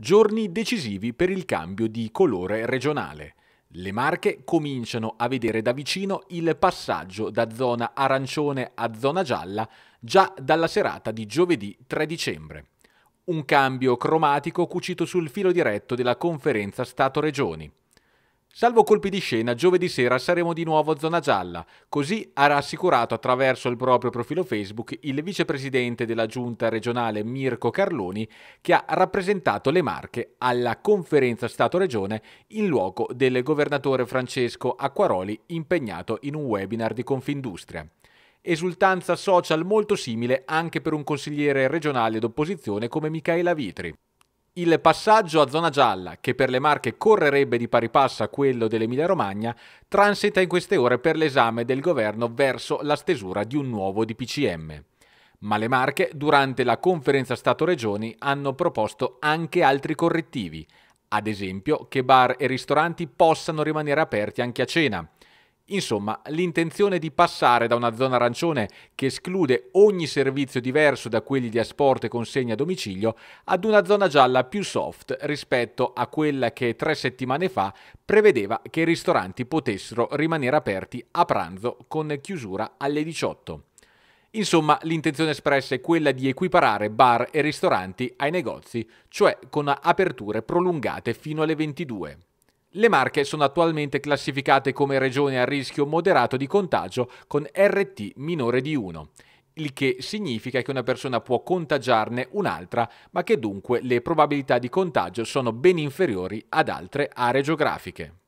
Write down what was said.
giorni decisivi per il cambio di colore regionale. Le Marche cominciano a vedere da vicino il passaggio da zona arancione a zona gialla già dalla serata di giovedì 3 dicembre. Un cambio cromatico cucito sul filo diretto della conferenza Stato-Regioni. Salvo colpi di scena, giovedì sera saremo di nuovo a zona gialla, così ha rassicurato attraverso il proprio profilo Facebook il vicepresidente della giunta regionale Mirko Carloni che ha rappresentato le Marche alla conferenza Stato-Regione in luogo del governatore Francesco Acquaroli impegnato in un webinar di Confindustria esultanza social molto simile anche per un consigliere regionale d'opposizione come Michaela Vitri. Il passaggio a zona gialla, che per le Marche correrebbe di pari passo a quello dell'Emilia Romagna, transita in queste ore per l'esame del governo verso la stesura di un nuovo DPCM. Ma le Marche, durante la conferenza Stato-Regioni, hanno proposto anche altri correttivi, ad esempio che bar e ristoranti possano rimanere aperti anche a cena, Insomma, l'intenzione di passare da una zona arancione che esclude ogni servizio diverso da quelli di asporto e consegna a domicilio ad una zona gialla più soft rispetto a quella che tre settimane fa prevedeva che i ristoranti potessero rimanere aperti a pranzo con chiusura alle 18. Insomma, l'intenzione espressa è quella di equiparare bar e ristoranti ai negozi, cioè con aperture prolungate fino alle 22. Le Marche sono attualmente classificate come regione a rischio moderato di contagio con RT minore di 1, il che significa che una persona può contagiarne un'altra, ma che dunque le probabilità di contagio sono ben inferiori ad altre aree geografiche.